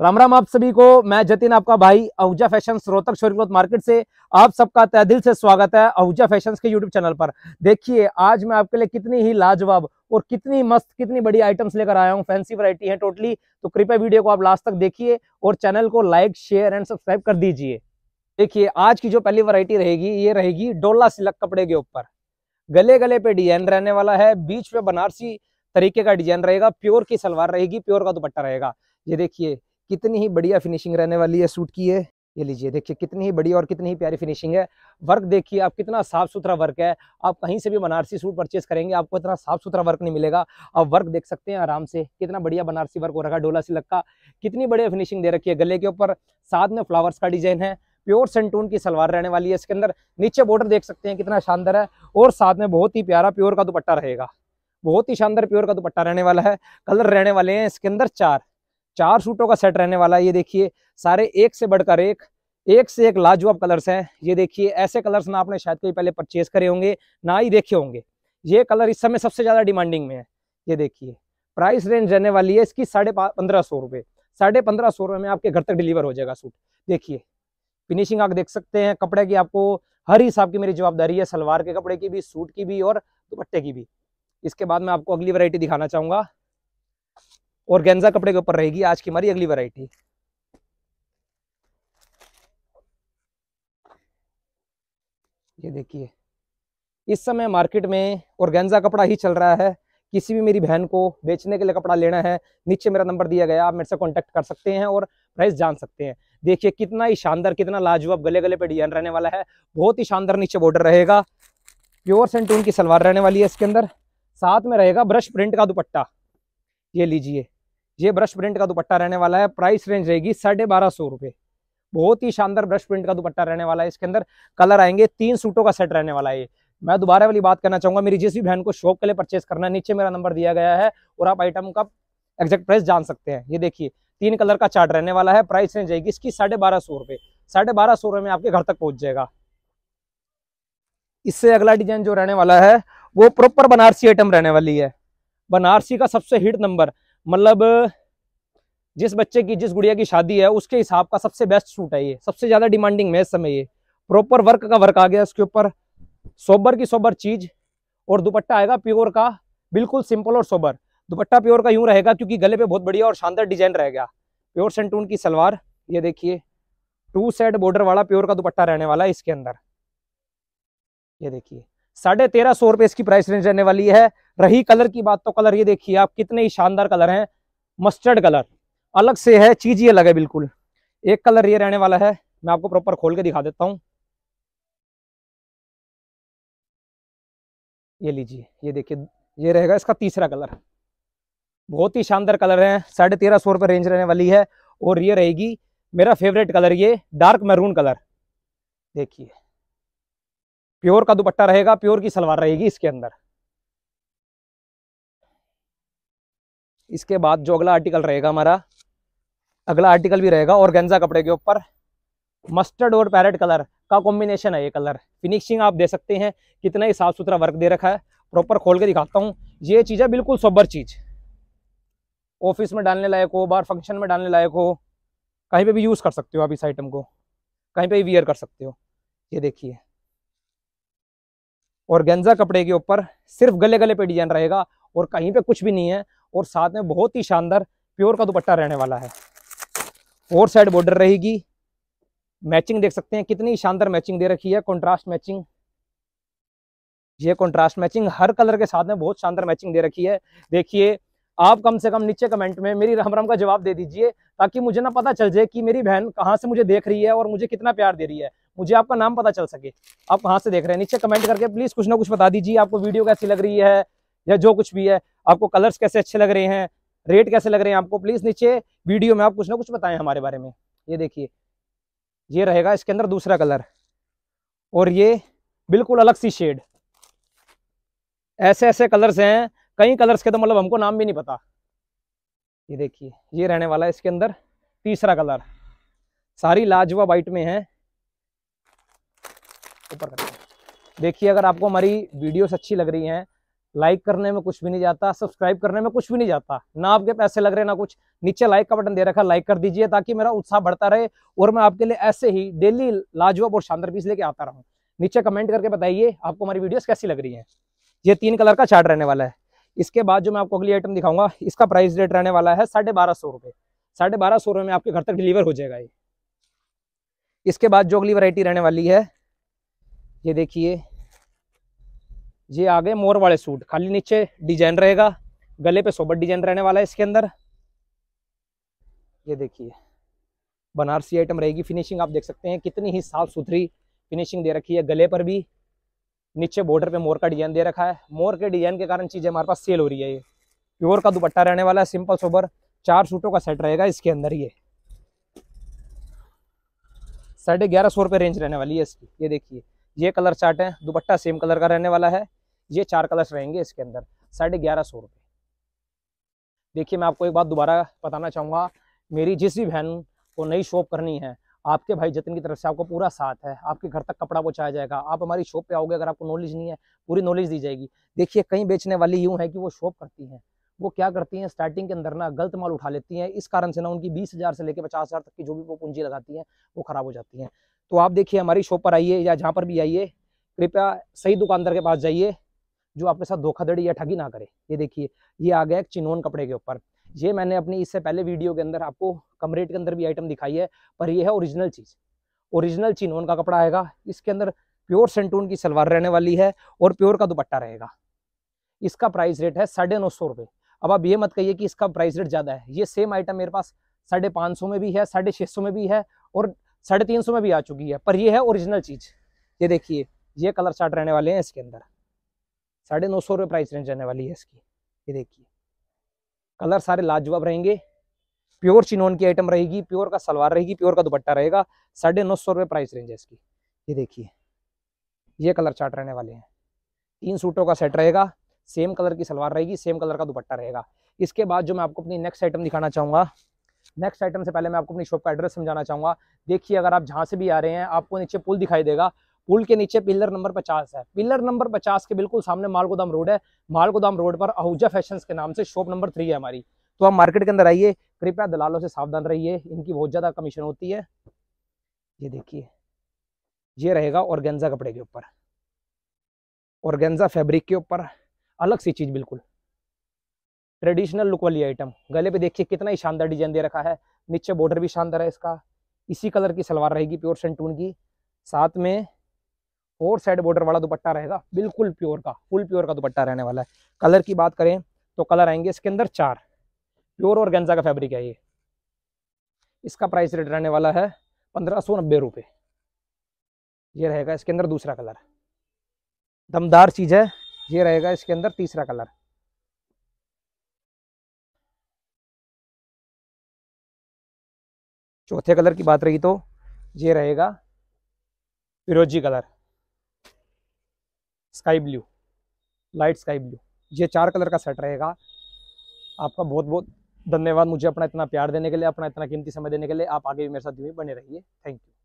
राम राम आप सभी को मैं जतिन आपका भाई आहूजा फैशन रोहतक शोर मार्केट से आप सबका तय दिल से स्वागत है आहूजा फैशन के यूट्यूब चैनल पर देखिए आज मैं आपके लिए कितनी ही लाजवाब और कितनी मस्त कितनी बड़ी आइटम्स लेकर आया हूँ फैंसी वरायटी है टोटली तो कृपया वीडियो को आप लास्ट तक देखिए और चैनल को लाइक शेयर एंड सब्सक्राइब कर दीजिए देखिए आज की जो पहली वरायटी रहेगी ये रहेगी डोला सिलक कपड़े के ऊपर गले गले पे डिजाइन रहने वाला है बीच में बनारसी तरीके का डिजाइन रहेगा प्योर की सलवार रहेगी प्योर का दुपट्टा रहेगा ये देखिए कितनी ही बढ़िया फिनिशिंग रहने वाली है सूट की है ये लीजिए देखिए कितनी ही बड़ी और कितनी ही प्यारी फिनिशिंग है वर्क देखिए आप कितना साफ सुथरा वर्क है आप कहीं से भी बनारसी सूट परचेस करेंगे आपको इतना साफ सुथरा वर्क नहीं मिलेगा आप वर्क देख सकते हैं आराम से कितना बढ़िया बनारसी वर्क हो रखा है डोला सिलक का कितनी बढ़िया फिनिशिंग दे रखी है गले के ऊपर साथ में फ्लावर्स का डिजाइन है प्योर सेंटून की सलवार रहने वाली है इसके अंदर नीचे बॉर्डर देख सकते हैं कितना शानदार है और साथ में बहुत ही प्यारा प्योर का दुपट्टा रहेगा बहुत ही शानदार प्योर का दुपट्टा रहने वाला है कलर रहने वाले हैं इसके अंदर चार चार सूटों का सेट रहने वाला है ये देखिए सारे एक से बढ़कर एक एक से एक लाजवाब कलर्स हैं ये देखिए ऐसे कलर्स ना आपने शायद कहीं पहले परचेज करे होंगे ना ही देखे होंगे ये कलर इस समय सबसे ज़्यादा डिमांडिंग में है ये देखिए प्राइस रेंज रहने वाली है इसकी साढ़े पंद्रह सौ रुपये साढ़े पंद्रह सौ रुपये में आपके घर तक डिलीवर हो जाएगा सूट देखिए फिनिशिंग आप देख सकते हैं कपड़े की आपको हर हिसाब की मेरी जवाबदारी है सलवार के कपड़े की भी सूट की भी और दुपट्टे की भी इसके बाद मैं आपको अगली वरायटी दिखाना चाहूँगा और गेंजा कपड़े के ऊपर रहेगी आज की हमारी अगली वैरायटी ये देखिए इस समय मार्केट में गेंजा कपड़ा ही चल रहा है किसी भी मेरी बहन को बेचने के लिए कपड़ा लेना है नीचे मेरा नंबर दिया गया आप मेरे से कांटेक्ट कर सकते हैं और प्राइस जान सकते हैं देखिए कितना ही शानदार कितना लाजवाब गले गले पे डिजाइन रहने वाला है बहुत ही शानदार नीचे बॉर्डर रहेगा प्योर सेंटून की सलवार रहने वाली है इसके अंदर साथ में रहेगा ब्रश प्रिंट का दुपट्टा ये लीजिए ये ब्रश प्रिंट का दुपट्टा रहने वाला है प्राइस रेंज रहेगी साढ़े बारह सौ रुपये बहुत ही शानदार ब्रश प्रिंट का दुपट्टा रहने वाला है इसके अंदर कलर आएंगे तीन सूटों का सेट रहने वाला है ये मैं दोबारा वाली बात करना चाहूंगा मेरी जिस भी बहन को शॉप के लिए परचेस करना है नीचे मेरा नंबर दिया गया है और आप आइटम का एग्जैक्ट प्राइस जान सकते हैं ये देखिए तीन कलर का चार्ट रहने वाला है प्राइस रेंज रहेगी इसकी साढ़े बारह सौ रुपये साढ़े बारह सौ रुपये में आपके घर तक पहुंच जाएगा इससे अगला डिजाइन जो रहने वाला है वो प्रॉपर बनारसी आइटम रहने वाली है बनारसी का सबसे हिट नंबर मतलब जिस बच्चे की जिस गुड़िया की शादी है उसके हिसाब का सबसे बेस्ट सूट है ये सबसे ज़्यादा डिमांडिंग में इस समय ये प्रॉपर वर्क का वर्क आ गया इसके ऊपर सोबर की सोबर चीज़ और दुपट्टा आएगा प्योर का बिल्कुल सिंपल और सोबर दुपट्टा प्योर का यूँ रहेगा क्योंकि गले पे बहुत बढ़िया और शानदार डिजाइन रहेगा प्योर सेंटून की सलवार ये देखिए टू सेट बॉर्डर वाला प्योर का दुपट्टा रहने वाला है इसके अंदर ये देखिए साढ़े तेरह सौ रुपये इसकी प्राइस रेंज रहने वाली है रही कलर की बात तो कलर ये देखिए आप कितने ही शानदार कलर हैं मस्टर्ड कलर अलग से है चीज ये अलग है बिल्कुल एक कलर ये रहने वाला है मैं आपको प्रॉपर खोल के दिखा देता हूँ ये लीजिए ये देखिए ये रहेगा इसका तीसरा कलर बहुत ही शानदार कलर है साढ़े तेरह सौ रुपये रेंज रहने वाली है और ये रहेगी मेरा फेवरेट कलर ये डार्क मैरून कलर देखिए प्योर का दुपट्टा रहेगा प्योर की सलवार रहेगी इसके अंदर इसके बाद जो अगला आर्टिकल रहेगा हमारा अगला आर्टिकल भी रहेगा और गंजा कपड़े के ऊपर मस्टर्ड और पैरेट कलर का कॉम्बिनेशन है ये कलर फिनिशिंग आप दे सकते हैं कितना ही साफ सुथरा वर्क दे रखा है प्रॉपर खोल के दिखाता हूँ ये चीज़ है बिल्कुल सोबर चीज़ ऑफिस में डालने लायक हो बाहर फंक्शन में डालने लायक हो कहीं पे भी यूज़ कर सकते हो आप इस आइटम को कहीं पे भी वियर कर सकते हो ये देखिए और गेंजा कपड़े के ऊपर सिर्फ गले गले पे डिजाइन रहेगा और कहीं पे कुछ भी नहीं है और साथ में बहुत ही शानदार प्योर का दुपट्टा रहने वाला है फोर साइड बॉर्डर रहेगी मैचिंग देख सकते हैं कितनी शानदार मैचिंग दे रखी है कॉन्ट्रास्ट मैचिंग ये कॉन्ट्रास्ट मैचिंग हर कलर के साथ में बहुत शानदार मैचिंग दे रखी है देखिए आप कम से कम नीचे कमेंट में मेरी राम राम का जवाब दे दीजिए ताकि मुझे ना पता चल जाए कि मेरी बहन कहाँ से मुझे देख रही है और मुझे कितना प्यार दे रही है मुझे आपका नाम पता चल सके आप कहाँ से देख रहे हैं नीचे कमेंट करके प्लीज़ कुछ ना कुछ बता दीजिए आपको वीडियो कैसी लग रही है या जो कुछ भी है आपको कलर्स कैसे अच्छे लग रहे हैं रेट कैसे लग रहे हैं आपको प्लीज़ नीचे वीडियो में आप कुछ ना कुछ बताएं हमारे बारे में ये देखिए ये रहेगा इसके अंदर दूसरा कलर और ये बिल्कुल अलग सी शेड ऐसे ऐसे कलर्स हैं कई कलर्स के तो मतलब हमको नाम भी नहीं पता ये देखिए ये रहने वाला है इसके अंदर तीसरा कलर सारी लाजवा वाइट में है ऊपर देखिए अगर आपको हमारी वीडियोस अच्छी लग रही हैं लाइक करने में कुछ भी नहीं जाता सब्सक्राइब करने में कुछ भी नहीं जाता ना आपके पैसे लग रहे ना कुछ नीचे लाइक का बटन दे रखा लाइक कर दीजिए ताकि मेरा उत्साह बढ़ता रहे और मैं आपके लिए ऐसे ही डेली लाजवाब और शानदार पीस लेके आता रहूँ नीचे कमेंट करके बताइए आपको हमारी वीडियोस कैसी लग रही हैं ये तीन कलर का चार्ट रहने वाला है इसके बाद जो मैं आपको अगली आइटम दिखाऊंगा इसका प्राइस रेट रहने वाला है साढ़े बारह सौ रुपये साढ़े बारह सौ रुपये में आपके घर तक डिलीवर हो जाएगा ये इसके बाद जो अगली वैरायटी रहने वाली है ये देखिए ये आ गए मोर वाले सूट खाली नीचे डिजाइन रहेगा गले पे सोबर डिजाइन रहने वाला है इसके अंदर ये देखिए बनारसी आइटम रहेगी फिनिशिंग आप देख सकते हैं कितनी ही साफ सुथरी फिनिशिंग दे रखी है गले पर भी नीचे बॉर्डर पे मोर का डिजाइन दे रखा है मोर के डिजाइन के कारण चीज़ें हमारे पास सेल हो रही है ये प्योर का दुपट्टा रहने वाला है सिंपल सोबर चार सूटों का सेट रहेगा इसके अंदर ये साढ़े ग्यारह सौ रुपये रेंज रहने वाली है इसकी ये देखिए ये कलर चार्ट है दुपट्टा सेम कलर का रहने वाला है ये चार कलर्स रहेंगे इसके अंदर साढ़े ग्यारह सौ रुपये देखिए मैं आपको एक बात दोबारा बताना चाहूँगा मेरी जिस भी बहन को नई शॉप करनी है आपके भाई जतन की तरफ से आपको पूरा साथ है आपके घर तक कपड़ा पहुँचाया जाएगा आप हमारी शॉप पे आओगे अगर आपको नॉलेज नहीं है पूरी नॉलेज दी जाएगी देखिए कहीं बेचने वाली यूँ है कि वो शॉप करती हैं वो क्या करती हैं स्टार्टिंग के अंदर ना गलत माल उठा लेती हैं इस कारण से ना उनकी बीस हज़ार से लेकर पचास हज़ार तक की जो भी वो पूंजी लगाती हैं वो ख़राब हो जाती हैं तो आप देखिए हमारी शॉप पर आइए या जहाँ पर भी आइए कृपया सही दुकानदार के पास जाइए जो आपके साथ धोखाधड़ी या ठगी ना करे ये देखिए ये आ गया चिनोन कपड़े के ऊपर ये मैंने अपनी इससे पहले वीडियो के अंदर आपको कम रेट के अंदर भी आइटम दिखाई है पर यह है ओरिजिनल चीज़ ओरिजिनल चिनोन का कपड़ा आएगा इसके अंदर प्योर सेंटून की सलवार रहने वाली है और प्योर का दुपट्टा रहेगा इसका प्राइस रेट है साढ़े नौ सौ रुपये अब आप ये मत कहिए कि इसका प्राइस रेट ज़्यादा है ये सेम आइटम मेरे पास साढ़े पाँच सौ में भी है साढ़े छः सौ में भी है और साढ़े तीन सौ में भी आ चुकी है पर यह है ओरिजिनल चीज़ ये देखिए ये कलर चार्ट रहने वाले हैं इसके अंदर साढ़े नौ सौ रुपये प्राइस रेंज रहने वाली है इसकी ये देखिए कलर सारे लाजवाब रहेंगे प्योर चिनोन की आइटम रहेगी प्योर का सलवार रहेगी प्योर का दुपट्टा रहेगा साढ़े नौ सौ रुपये प्राइस रेंज है इसकी ये देखिए ये कलर चार्ट रहने वाले हैं तीन सूटों का सेट रहेगा सेम कलर की सलवार रहेगी सेम कलर का दुपट्टा रहेगा इसके बाद जो मैं आपको अपनी नेक्स्ट आइटम दिखाना चाहूँगा नेक्स्ट आइटम से पहले मैं आपको अपनी शॉप का एड्रेस समझाना चाहूँगा देखिए अगर आप जहाँ से भी आ रहे हैं आपको नीचे पुल दिखाई देगा पुल के नीचे पिलर नंबर पचास है पिलर नंबर पचास के बिल्कुल सामने माल गोदाम रोड है माल गोदाम रोड पर आहूजा फैशन के नाम से शॉप नंबर थ्री है हमारी तो आप मार्केट के अंदर आइए कृपया दलालों से सावधान रहिए इनकी बहुत ज़्यादा कमीशन होती है ये देखिए ये रहेगा औरगेंजा कपड़े के ऊपर औरगेंजा फेब्रिक के ऊपर अलग सी चीज़ बिल्कुल ट्रेडिशनल लुक वाली आइटम गले पे देखिए कितना ही शानदार डिजाइन दे रखा है नीचे बॉर्डर भी शानदार है इसका इसी कलर की सलवार रहेगी प्योर सेंटून की साथ में फोर साइड बॉर्डर वाला दुपट्टा रहेगा बिल्कुल प्योर का फुल प्योर का दुपट्टा रहने वाला है कलर की बात करें तो कलर आएंगे इसके अंदर चार प्योर और गेंजा का फैब्रिक है ये इसका प्राइस रेट रहने वाला है पंद्रह सौ नब्बे रुपये ये रहेगा इसके अंदर दूसरा कलर दमदार चीज़ है ये रहेगा इसके अंदर तीसरा कलर चौथे कलर की बात रही तो ये रहेगा फिरोजी colour sky blue light sky blue ये चार कलर का सेट रहेगा आपका बहुत बहुत धन्यवाद मुझे अपना इतना प्यार देने के लिए अपना इतना कीमती समय देने के लिए आप आगे भी मेरे साथ बने रहिए थैंक यू